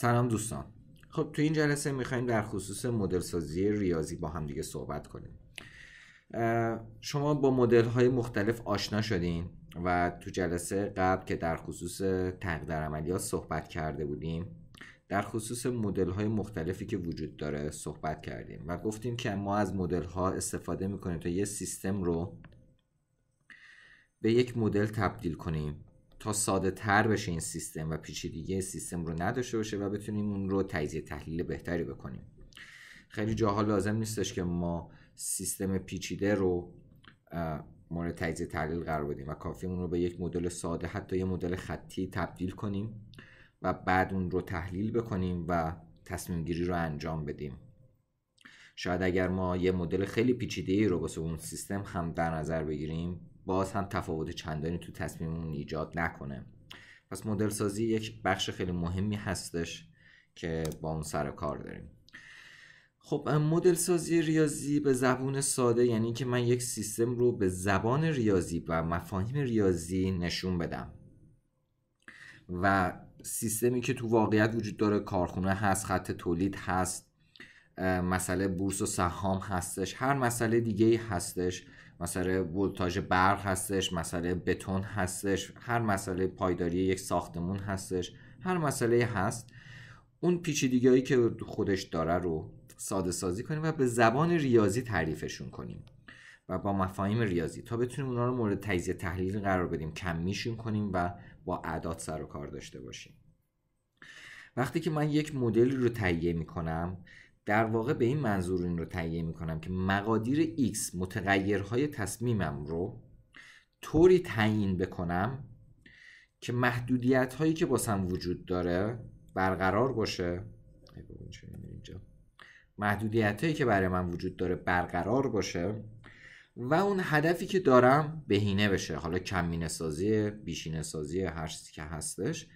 سلام دوستان خب تو این جلسه میخوایم در خصوص مدل سازی ریاضی با هم دیگه صحبت کنیم شما با مدل های مختلف آشنا شدین و تو جلسه قبل که در خصوص در عملیات صحبت کرده بودیم در خصوص مدل های مختلفی که وجود داره صحبت کردیم و گفتیم که ما از مدل ها استفاده میکنیم تا یه سیستم رو به یک مدل تبدیل کنیم تا ساده تر بشه این سیستم و پیچیدگی سیستم رو نداشته باشه و بتونیم اون رو تجزیه تحلیل بهتری بکنیم خیلی جاها لازم نیستش که ما سیستم پیچیده رو مورد تجزیه تحلیل قرار بدیم و کافی اون رو به یک مدل ساده حتی یه مدل خطی تبدیل کنیم و بعد اون رو تحلیل بکنیم و تصمیم گیری رو انجام بدیم شاید اگر ما یه مدل خیلی پیچیده ای رو واسه اون سیستم هم در نظر بگیریم باز هم تفاوت چندانی تو تصمیممون ایجاد نکنه پس مدل سازی یک بخش خیلی مهمی هستش که با اون سر کار داریم خب مدل سازی ریاضی به زبون ساده یعنی که من یک سیستم رو به زبان ریاضی و مفاهیم ریاضی نشون بدم و سیستمی که تو واقعیت وجود داره کارخونه هست خط تولید هست مسئله بورس و سهام هستش هر مسئله دیگه ای هستش مسئله ولتاژ برق هستش مسئله بتون هستش هر مسئله پایداری یک ساختمون هستش هر مسئله هست اون پیچیدگیهایی که خودش داره رو ساده سازی کنیم و به زبان ریاضی تعریفشون کنیم و با مفاهیم ریاضی تا بتونیم اونا رو مورد تجزیه تحلیل قرار بدیم کم کنیم و با اعداد سر و کار داشته باشیم وقتی که من یک مدلی رو تهیه میکنم در واقع به این منظور این رو تهیه میکنم که مقادیر X متغیرهای تصمیمم رو طوری تعیین بکنم که محدودیت هایی که باسم وجود داره برقرار باشه اینجا محدودیت هایی که برای من وجود داره برقرار باشه و اون هدفی که دارم بهینه بشه حالا کمینه سازی بیشینه سازی هر چیزی که هستش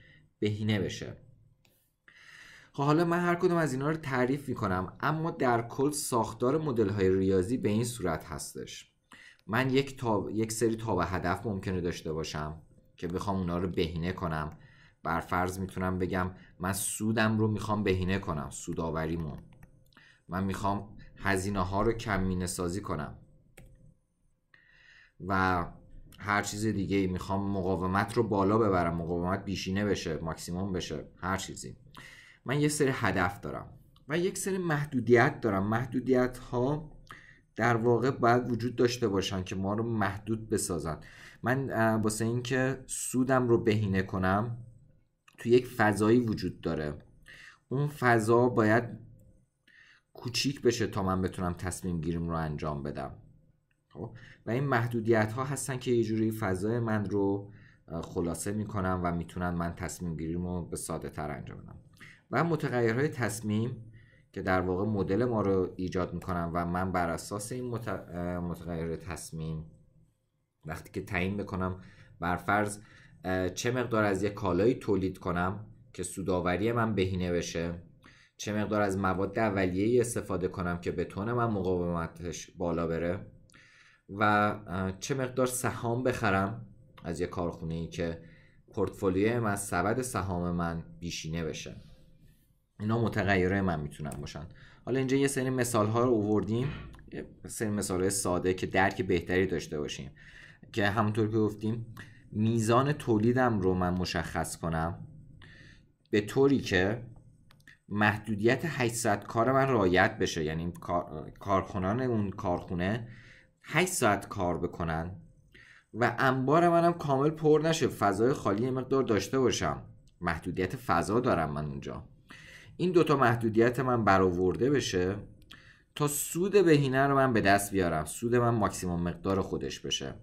بهینه بشه خب حالا من هر کدوم از اینا رو تعریف میکنم اما در کل ساختار مدل های ریاضی به این صورت هستش من یک, تاب، یک سری تاب هدف ممکنه داشته باشم که بخوام اونا رو بهینه کنم بر فرض میتونم بگم من سودم رو میخوام بهینه کنم سوداوریمو من میخوام هزینه ها رو کمینه سازی کنم و هر چیز دیگه میخوام مقاومت رو بالا ببرم مقاومت بیشینه بشه ماکسیموم بشه هر چیزی من یه سری هدف دارم و یک سری محدودیت دارم محدودیت ها در واقع باید وجود داشته باشن که ما رو محدود بسازن من واسه اینکه سودم رو بهینه کنم تو یک فضایی وجود داره اون فضا باید کوچیک بشه تا من بتونم تصمیم گیریم رو انجام بدم خب؟ و این محدودیت ها هستن که یه جوری فضای من رو خلاصه میکنم و میتونن من تصمیم گیریم رو به ساده تر انجام بدم و متغیرهای تصمیم که در واقع مدل ما رو ایجاد میکنم و من بر اساس این متغیر تصمیم وقتی که تعیین بکنم بر فرض چه مقدار از یک کالایی تولید کنم که سوداوری من بهینه بشه چه مقدار از مواد اولیه استفاده کنم که تون من مقاومتش بالا بره و چه مقدار سهام بخرم از یک کارخونه ای که پورتفولیوی من سبد سهام من بیشینه بشه اینا متغیرهای من میتونن باشن حالا اینجا یه سری مثال ها رو اووردیم سری مثال های ساده که درک بهتری داشته باشیم که همونطور که گفتیم میزان تولیدم رو من مشخص کنم به طوری که محدودیت 800 کار من رعایت بشه یعنی کارخونان اون کارخونه 8 ساعت کار بکنن و انبار منم کامل پر نشه فضای خالی مقدار داشته باشم محدودیت فضا دارم من اونجا این دوتا محدودیت من برآورده بشه تا سود بهینه رو من به دست بیارم سود من ماکسیموم مقدار خودش بشه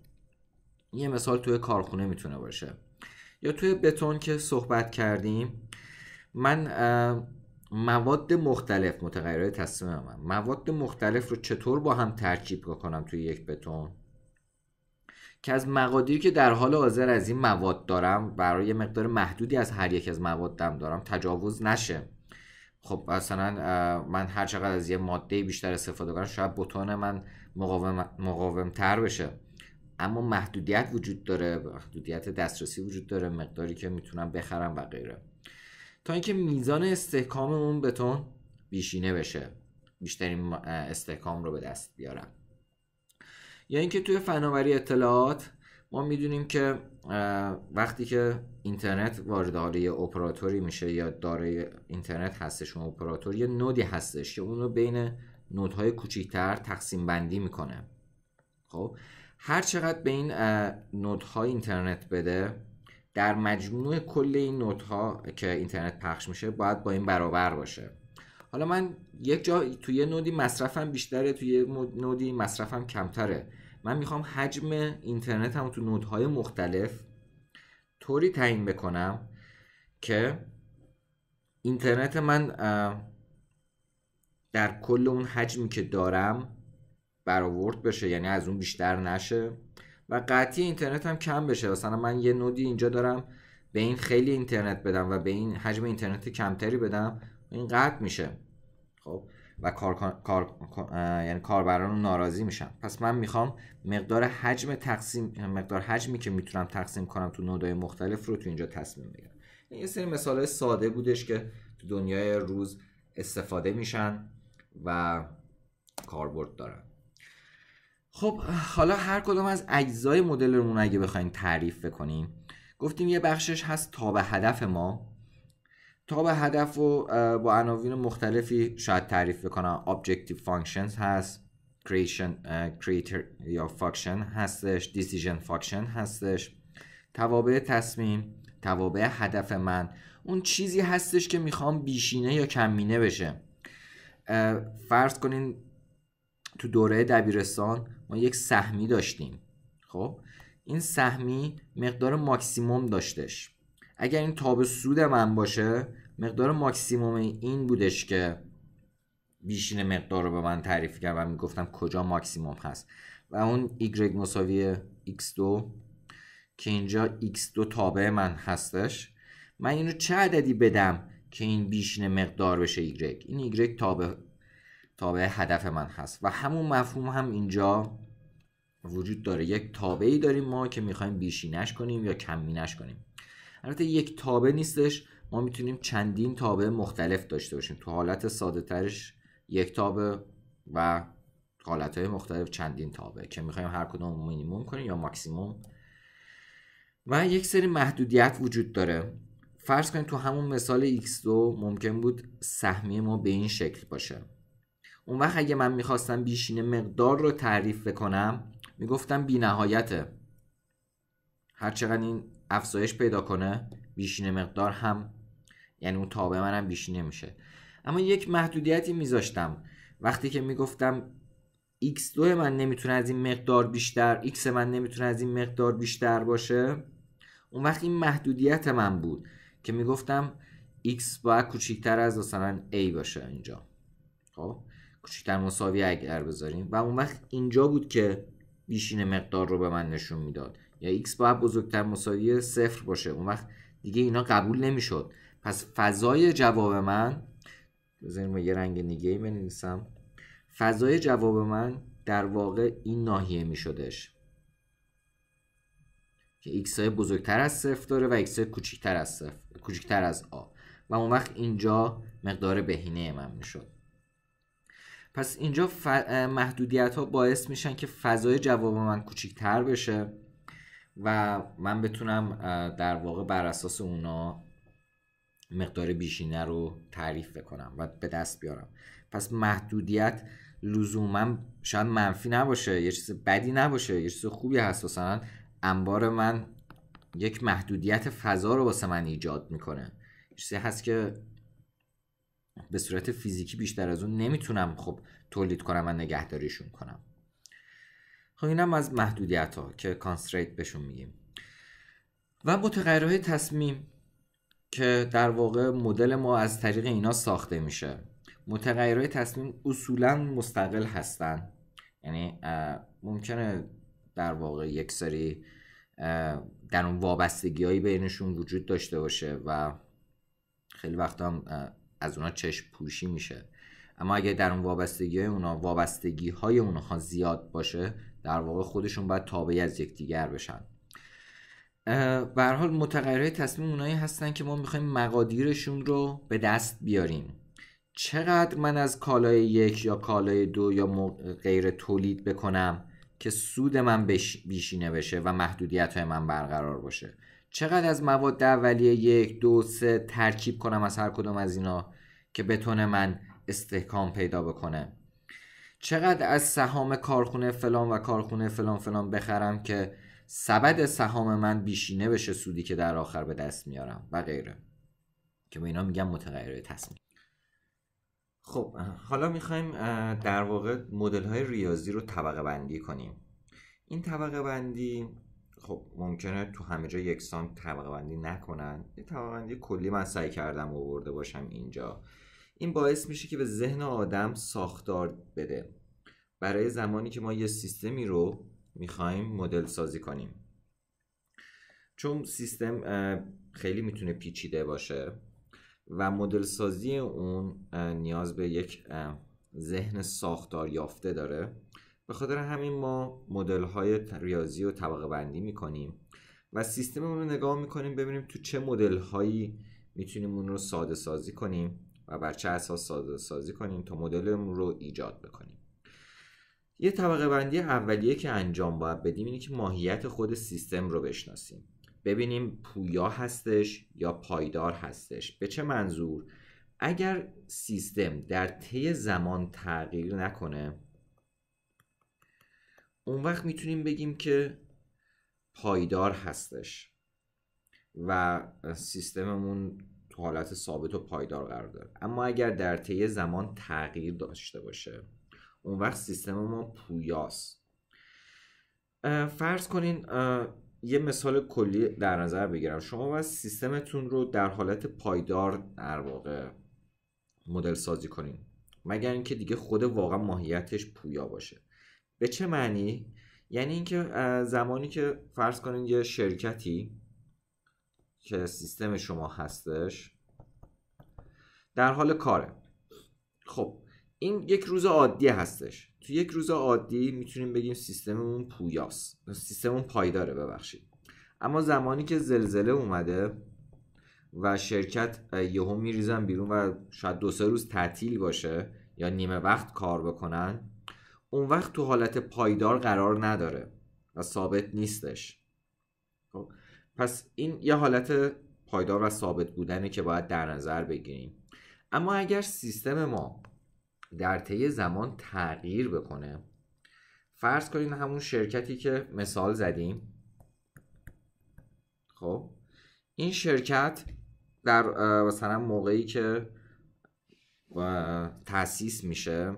یه مثال توی کارخونه میتونه باشه یا توی بتون که صحبت کردیم من مواد مختلف متغیرهای تصمیم من مواد مختلف رو چطور با هم ترکیب کنم توی یک بتون که از مقادیری که در حال حاضر از این مواد دارم برای مقدار محدودی از هر یک از موادم دارم تجاوز نشه خب مثلا من هر چقدر از یه ماده بیشتر استفاده کنم شاید بتون من مقاوم, تر بشه اما محدودیت وجود داره محدودیت دسترسی وجود داره مقداری که میتونم بخرم و غیره تا اینکه میزان استحکام اون بتون بیشینه بشه بیشترین استحکام رو به دست بیارم یا اینکه توی فناوری اطلاعات ما میدونیم که وقتی که اینترنت وارد حال یه اپراتوری میشه یا داره اینترنت هستش اون اپراتور یه نودی هستش که اونو بین نودهای کوچیکتر تقسیم بندی میکنه خب هر چقدر به این نودها اینترنت بده در مجموع کل این نودها که اینترنت پخش میشه باید با این برابر باشه حالا من یک جا توی یه نودی مصرفم بیشتره توی یه نودی مصرفم کمتره من میخوام حجم اینترنت هم تو نودهای مختلف طوری تعیین بکنم که اینترنت من در کل اون حجمی که دارم برآورد بشه یعنی از اون بیشتر نشه و قطعی اینترنت هم کم بشه مثلا من یه نودی اینجا دارم به این خیلی اینترنت بدم و به این حجم اینترنت کمتری بدم این قطع میشه خب و کار, کار... یعنی کاربران ناراضی میشن پس من میخوام مقدار حجم تقسیم مقدار حجمی که میتونم تقسیم کنم تو نودای مختلف رو تو اینجا تصمیم این یه سری مثال ساده بودش که تو دنیای روز استفاده میشن و کاربرد دارن خب حالا هر کدوم از اجزای مدلمون اگه بخوایم تعریف بکنیم گفتیم یه بخشش هست تا به هدف ما تا به هدف رو با عناوین مختلفی شاید تعریف بکنم objective functions هست creation creator یا function هستش decision function هستش توابع تصمیم توابع هدف من اون چیزی هستش که میخوام بیشینه یا کمینه بشه فرض کنین تو دوره دبیرستان ما یک سهمی داشتیم خب این سهمی مقدار ماکسیموم داشتش اگر این تاب سود من باشه مقدار ماکسیموم این بودش که بیشین مقدار رو به من تعریف کرد و میگفتم کجا ماکسیموم هست و اون y مساوی x2 که اینجا x2 تابع من هستش من اینو چه عددی بدم که این بیشین مقدار بشه y این y تابع تابع هدف من هست و همون مفهوم هم اینجا وجود داره یک تابعی داریم ما که میخوایم بیشینش کنیم یا کمینش کنیم البته یک تابع نیستش ما میتونیم چندین تابع مختلف داشته باشیم تو حالت ساده ترش یک تابع و حالت های مختلف چندین تابع که میخوایم هر کدوم مینیموم کنیم یا ماکسیموم و یک سری محدودیت وجود داره فرض کنیم تو همون مثال x2 ممکن بود سهمی ما به این شکل باشه اون وقت اگه من میخواستم بیشینه مقدار رو تعریف بکنم میگفتم بی نهایته هر چقدر این افزایش پیدا کنه بیشینه مقدار هم یعنی اون تابع منم بیش نمیشه اما یک محدودیتی میذاشتم وقتی که میگفتم x2 من نمیتونه از این مقدار بیشتر x من نمیتونه از این مقدار بیشتر باشه اون وقت این محدودیت من بود که میگفتم x باید کوچیکتر از مثلا a باشه اینجا خب کوچیکتر مساوی اگر بذاریم و اون وقت اینجا بود که بیشین مقدار رو به من نشون میداد یا x باید بزرگتر مساوی صفر باشه اون وقت دیگه اینا قبول نمیشد پس فضای جواب من بذاریم یه رنگ نگهی ای بنویسم فضای جواب من در واقع این ناحیه می که ایکس های بزرگتر از صفر داره و ایکس های کوچکتر از صفر کوچکتر از آ و اون وقت اینجا مقدار بهینه من میشد پس اینجا ف... محدودیت ها باعث میشن که فضای جواب من کوچکتر بشه و من بتونم در واقع بر اساس اونا مقدار بیشینه رو تعریف بکنم و به دست بیارم پس محدودیت لزوما شاید منفی نباشه یه چیز بدی نباشه یه چیز خوبی هست مثلا انبار من یک محدودیت فضا رو واسه من ایجاد میکنه چیزی هست که به صورت فیزیکی بیشتر از اون نمیتونم خب تولید کنم و نگهداریشون کنم خب اینم از محدودیت ها که کانستریت بهشون میگیم و متغیرهای تصمیم که در واقع مدل ما از طریق اینا ساخته میشه متغیرهای تصمیم اصولا مستقل هستن یعنی ممکنه در واقع یک سری در اون وابستگی هایی بینشون وجود داشته باشه و خیلی وقتا هم از اونا چشم پوشی میشه اما اگه در اون وابستگی های اونا وابستگی های اونها زیاد باشه در واقع خودشون باید تابعی از یکدیگر بشن به حال متغیرهای تصمیم اونایی هستن که ما میخوایم مقادیرشون رو به دست بیاریم چقدر من از کالای یک یا کالای دو یا غیر تولید بکنم که سود من بیشینه بشه و محدودیت های من برقرار باشه چقدر از مواد اولیه یک دو سه ترکیب کنم از هر کدوم از اینا که بتونه من استحکام پیدا بکنه چقدر از سهام کارخونه فلان و کارخونه فلان فلان بخرم که سبد سهام من بیشینه بشه سودی که در آخر به دست میارم و غیره که به اینا میگم متغیره تصمیم خب حالا میخوایم در واقع مدل های ریاضی رو طبقه بندی کنیم این طبقه بندی خب ممکنه تو همه جا یکسان طبقه بندی نکنن یه طبقه بندی کلی من سعی کردم آورده باشم اینجا این باعث میشه که به ذهن آدم ساختار بده برای زمانی که ما یه سیستمی رو میخوایم مدل سازی کنیم چون سیستم خیلی میتونه پیچیده باشه و مدل سازی اون نیاز به یک ذهن ساختار یافته داره به خاطر همین ما مدل های ریاضی و طبقه بندی میکنیم و سیستم اون رو نگاه میکنیم ببینیم تو چه مدل هایی میتونیم اون رو ساده سازی کنیم و بر چه اساس ساده سازی کنیم تا مدلمون رو ایجاد بکنیم یه طبقه بندی اولیه که انجام باید بدیم اینه که ماهیت خود سیستم رو بشناسیم ببینیم پویا هستش یا پایدار هستش به چه منظور اگر سیستم در طی زمان تغییر نکنه اون وقت میتونیم بگیم که پایدار هستش و سیستممون تو حالت ثابت و پایدار قرار داره اما اگر در طی زمان تغییر داشته باشه اون وقت سیستم ما پویاست فرض کنین یه مثال کلی در نظر بگیرم شما باید سیستمتون رو در حالت پایدار در واقع مدل سازی کنین مگر اینکه دیگه خود واقعا ماهیتش پویا باشه به چه معنی یعنی اینکه زمانی که فرض کنین یه شرکتی که سیستم شما هستش در حال کاره خب این یک روز عادی هستش تو یک روز عادی میتونیم بگیم سیستممون پویاست سیستممون پایداره ببخشید اما زمانی که زلزله اومده و شرکت یهو میریزن بیرون و شاید دو سه روز تعطیل باشه یا نیمه وقت کار بکنن اون وقت تو حالت پایدار قرار نداره و ثابت نیستش خب، پس این یه حالت پایدار و ثابت بودنه که باید در نظر بگیریم اما اگر سیستم ما در طی زمان تغییر بکنه فرض کنید همون شرکتی که مثال زدیم خب این شرکت در مثلا موقعی که تاسیس میشه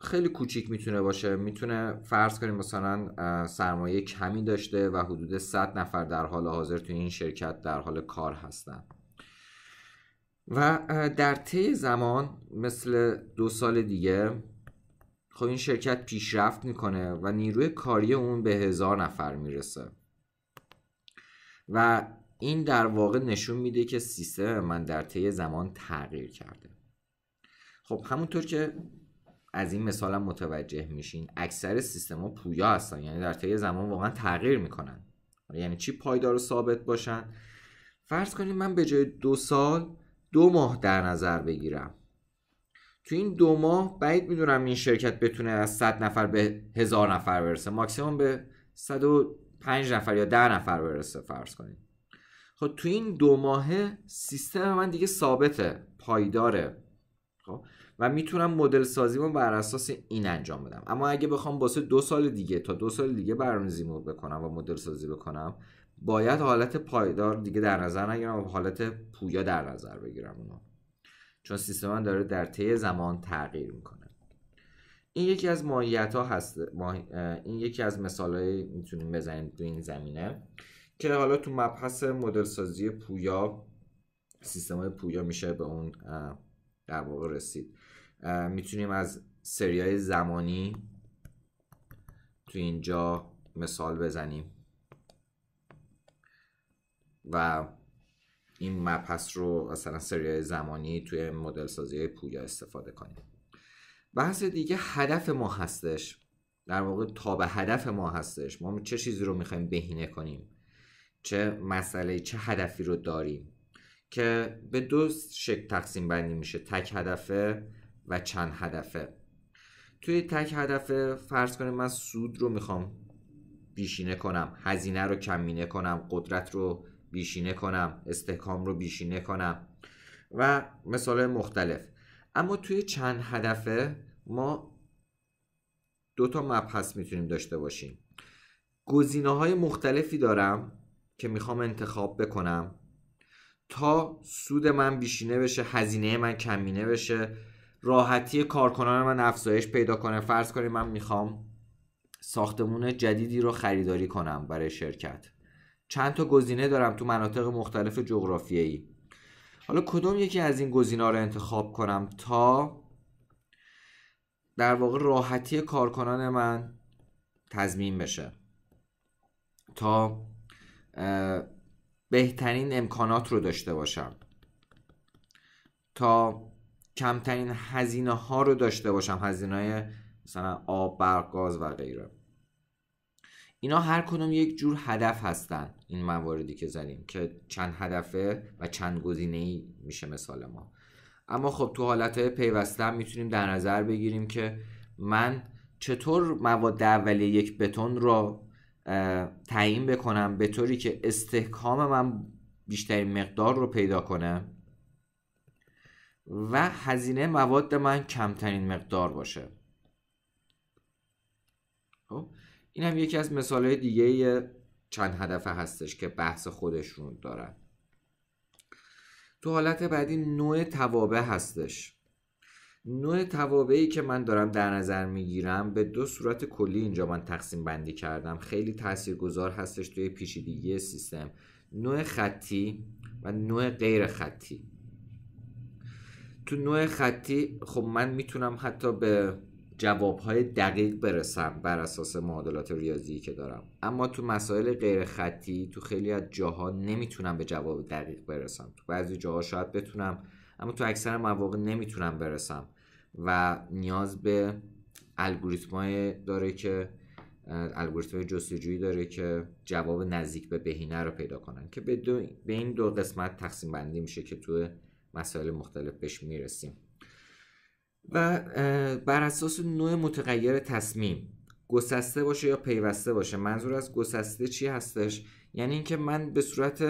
خیلی کوچیک میتونه باشه میتونه فرض کنیم مثلا سرمایه کمی داشته و حدود 100 نفر در حال حاضر توی این شرکت در حال کار هستن و در طی زمان مثل دو سال دیگه خب این شرکت پیشرفت میکنه و نیروی کاری اون به هزار نفر میرسه و این در واقع نشون میده که سیستم من در طی زمان تغییر کرده خب همونطور که از این مثال متوجه میشین اکثر سیستم ها پویا هستن یعنی در طی زمان واقعا تغییر میکنن یعنی چی پایدار و ثابت باشن فرض کنید من به جای دو سال دو ماه در نظر بگیرم تو این دو ماه بعید میدونم این شرکت بتونه از 100 نفر به هزار نفر برسه ماکسیموم به 105 نفر یا 10 نفر برسه فرض کنید خب تو این دو ماه سیستم من دیگه ثابته پایداره خب و میتونم مدل سازیمو بر اساس این انجام بدم اما اگه بخوام باسه دو سال دیگه تا دو سال دیگه برنامه‌ریزی بکنم و مدل سازی بکنم باید حالت پایدار دیگه در نظر نگیرم و حالت پویا در نظر بگیرم اونو چون سیستم داره در طی زمان تغییر میکنه این یکی از ماهیت ها هست این یکی از مثال های میتونیم بزنیم تو این زمینه که حالا تو مبحث مدل سازی پویا سیستم های پویا میشه به اون در واقع رسید میتونیم از سریای زمانی تو اینجا مثال بزنیم و این مبحث رو مثلا سریع زمانی توی مدل سازی پویا استفاده کنیم بحث دیگه هدف ما هستش در واقع تا به هدف ما هستش ما چه چیزی رو میخوایم بهینه کنیم چه مسئله چه هدفی رو داریم که به دو شکل تقسیم بندی میشه تک هدفه و چند هدفه توی تک هدفه فرض کنیم من سود رو میخوام بیشینه کنم هزینه رو کمینه کنم قدرت رو بیشینه کنم استحکام رو بیشینه کنم و مثال مختلف اما توی چند هدفه ما دو تا مبحث میتونیم داشته باشیم گزینه های مختلفی دارم که میخوام انتخاب بکنم تا سود من بیشینه بشه هزینه من کمینه بشه راحتی کارکنان من افزایش پیدا کنه فرض کنیم من میخوام ساختمون جدیدی رو خریداری کنم برای شرکت چند تا گزینه دارم تو مناطق مختلف جغرافیایی حالا کدوم یکی از این گزینه رو انتخاب کنم تا در واقع راحتی کارکنان من تضمین بشه تا بهترین امکانات رو داشته باشم تا کمترین هزینه ها رو داشته باشم هزینه های مثلا آب برق گاز و غیره اینا هر کدوم یک جور هدف هستن این مواردی که زنیم که چند هدفه و چند گزینه ای میشه مثال ما اما خب تو حالت های پیوسته هم میتونیم در نظر بگیریم که من چطور مواد اولیه یک بتون را تعیین بکنم به طوری که استحکام من بیشترین مقدار رو پیدا کنه و هزینه مواد من کمترین مقدار باشه خب این هم یکی از های دیگه چند هدفه هستش که بحث خودشون دارن تو حالت بعدی نوع توابع هستش نوع توابعی که من دارم در نظر میگیرم به دو صورت کلی اینجا من تقسیم بندی کردم خیلی تاثیرگذار هستش توی پیچیدگی سیستم نوع خطی و نوع غیر خطی تو نوع خطی خب من میتونم حتی به جوابهای دقیق برسم بر اساس معادلات ریاضی که دارم اما تو مسائل غیر خطی تو خیلی از جاها نمیتونم به جواب دقیق برسم تو بعضی جاها شاید بتونم اما تو اکثر مواقع نمیتونم برسم و نیاز به الگوریتمای داره که الگوریتم جستجویی داره که جواب نزدیک به بهینه رو پیدا کنن که به, به این دو قسمت تقسیم بندی میشه که تو مسائل مختلف بهش میرسیم و بر اساس نوع متغیر تصمیم گسسته باشه یا پیوسته باشه منظور از گسسته چی هستش یعنی اینکه من به صورت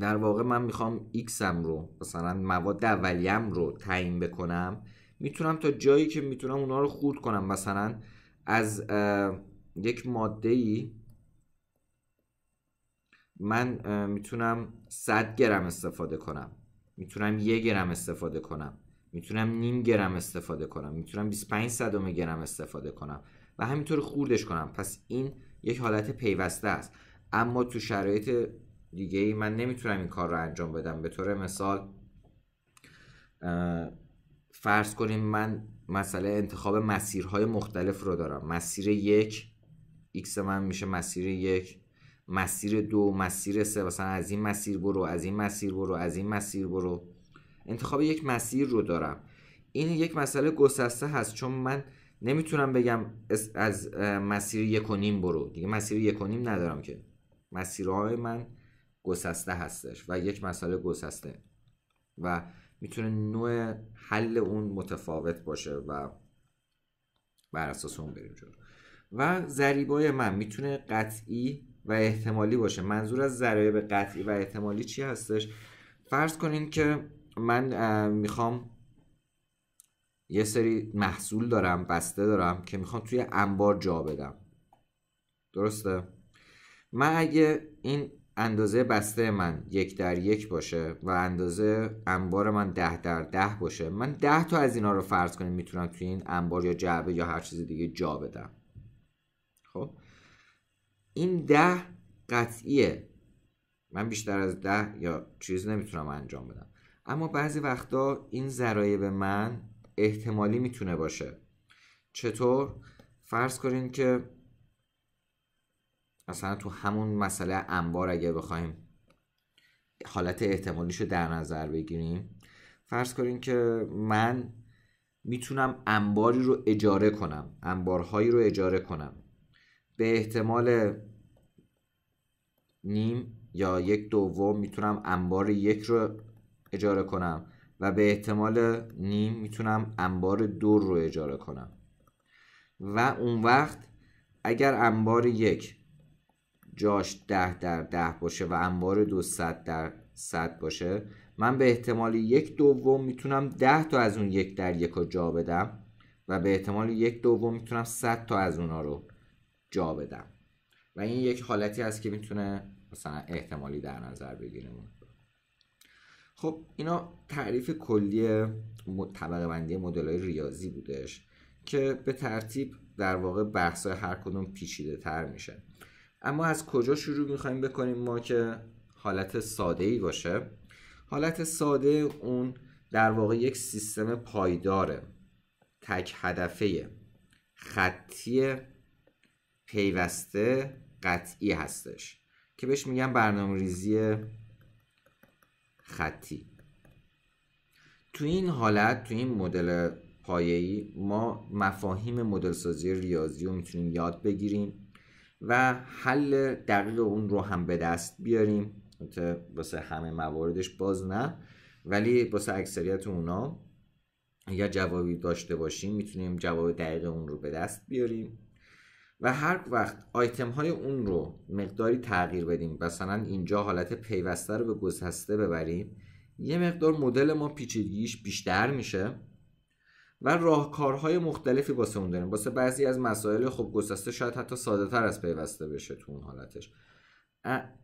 در واقع من میخوام ایکسم رو مثلا مواد اولیم رو تعیین بکنم میتونم تا جایی که میتونم اونا رو خورد کنم مثلا از یک ماده ای من میتونم 100 گرم استفاده کنم میتونم یه گرم استفاده کنم میتونم نیم گرم استفاده کنم میتونم 25 صدم گرم استفاده کنم و همینطور خوردش کنم پس این یک حالت پیوسته است اما تو شرایط دیگه ای من نمیتونم این کار رو انجام بدم به طور مثال فرض کنیم من مسئله انتخاب مسیرهای مختلف رو دارم مسیر یک x من میشه مسیر یک مسیر دو مسیر سه مثلا از این مسیر برو از این مسیر برو از این مسیر برو انتخاب یک مسیر رو دارم این یک مسئله گسسته هست چون من نمیتونم بگم از مسیر یک و نیم برو دیگه مسیر یک و نیم ندارم که مسیرهای من گسسته هستش و یک مسئله گسسته و میتونه نوع حل اون متفاوت باشه و بر اساس اون بریم جلو و ضریبای من میتونه قطعی و احتمالی باشه منظور از ضریب قطعی و احتمالی چی هستش فرض کنین که من میخوام یه سری محصول دارم بسته دارم که میخوام توی انبار جا بدم درسته من اگه این اندازه بسته من یک در یک باشه و اندازه انبار من ده در ده باشه من ده تا از اینا رو فرض کنیم میتونم توی این انبار یا جعبه یا هر چیز دیگه جا بدم خب این ده قطعیه من بیشتر از ده یا چیز نمیتونم انجام بدم اما بعضی وقتا این ذرایه به من احتمالی میتونه باشه چطور فرض کنین که مثلا تو همون مسئله انبار اگه بخوایم حالت احتمالیشو در نظر بگیریم فرض کنین که من میتونم انباری رو اجاره کنم انبارهایی رو اجاره کنم به احتمال نیم یا یک دوم میتونم انبار یک رو اجاره کنم و به احتمال نیم میتونم انبار دو رو اجاره کنم و اون وقت اگر انبار یک جاش ده در ده باشه و انبار دو صد در صد باشه من به احتمال یک دوم میتونم ده تا از اون یک در یک رو جا بدم و به احتمال یک دوم میتونم صد تا از اونا رو جا بدم و این یک حالتی است که میتونه مثلا احتمالی در نظر بگیریم خب اینا تعریف کلی طبقه بندی مدل های ریاضی بودش که به ترتیب در واقع بحث هر کدوم پیچیده تر میشه اما از کجا شروع میخوایم بکنیم ما که حالت ساده ای باشه حالت ساده اون در واقع یک سیستم پایداره تک هدفه خطی پیوسته قطعی هستش که بهش میگن برنامه ریزی خطی تو این حالت تو این مدل پایه‌ای ما مفاهیم مدل سازی ریاضی رو میتونیم یاد بگیریم و حل دقیق اون رو هم به دست بیاریم واسه همه مواردش باز نه ولی واسه اکثریت اونا یا جوابی داشته باشیم میتونیم جواب دقیق اون رو به دست بیاریم و هر وقت آیتم های اون رو مقداری تغییر بدیم مثلا اینجا حالت پیوسته رو به گسسته ببریم یه مقدار مدل ما پیچیدگیش بیشتر میشه و راهکارهای مختلفی واسه اون داریم واسه بعضی از مسائل خب گسسته شاید حتی ساده تر از پیوسته بشه تو اون حالتش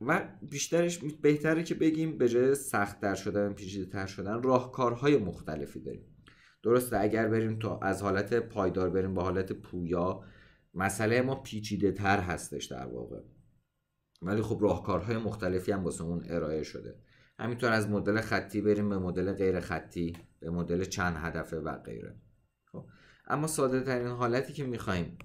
و بیشترش بهتره که بگیم به جای در شدن تر شدن راهکارهای مختلفی داریم درسته اگر بریم تا از حالت پایدار بریم به حالت پویا مسئله ما پیچیده تر هستش در واقع ولی خب راهکارهای مختلفی هم واسه اون ارائه شده همینطور از مدل خطی بریم به مدل غیر خطی به مدل چند هدفه و غیره خب. اما ساده ترین حالتی که میخوایم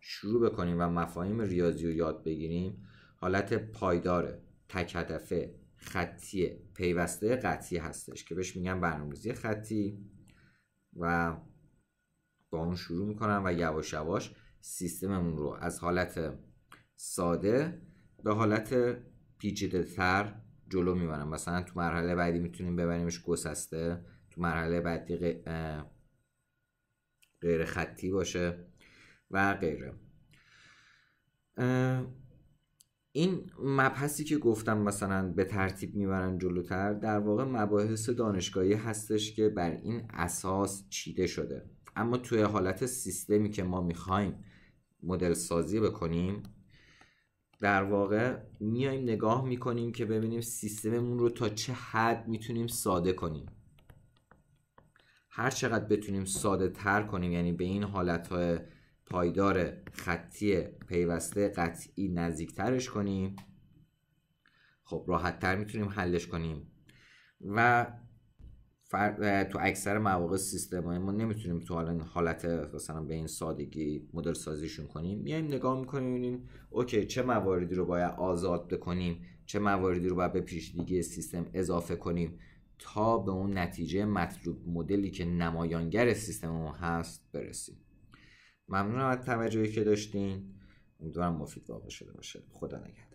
شروع بکنیم و مفاهیم ریاضی رو یاد بگیریم حالت پایدار، تک هدفه خطی پیوسته قطعی هستش که بهش میگن برنامه‌ریزی خطی و با اون شروع میکنم و یواش یواش سیستممون رو از حالت ساده به حالت پیچیده تر جلو میبرم مثلا تو مرحله بعدی میتونیم ببریمش گسسته تو مرحله بعدی غیر خطی باشه و غیره این مبحثی که گفتم مثلا به ترتیب میبرن جلوتر در واقع مباحث دانشگاهی هستش که بر این اساس چیده شده اما توی حالت سیستمی که ما میخوایم مدل سازی بکنیم در واقع میایم نگاه میکنیم که ببینیم سیستممون رو تا چه حد میتونیم ساده کنیم هر چقدر بتونیم ساده تر کنیم یعنی به این حالت های پایدار خطی پیوسته قطعی نزدیکترش کنیم خب راحت تر میتونیم حلش کنیم و فر... تو اکثر مواقع سیستم های ما نمیتونیم تو حالا حالت مثلا به این سادگی مدل سازیشون کنیم میایم نگاه میکنیم ببینیم اوکی چه مواردی رو باید آزاد بکنیم چه مواردی رو باید به دیگه سیستم اضافه کنیم تا به اون نتیجه مطلوب مدلی که نمایانگر سیستم ما هست برسیم ممنونم از توجهی که داشتین امیدوارم مفید واقع شده باشه خدا نگهدار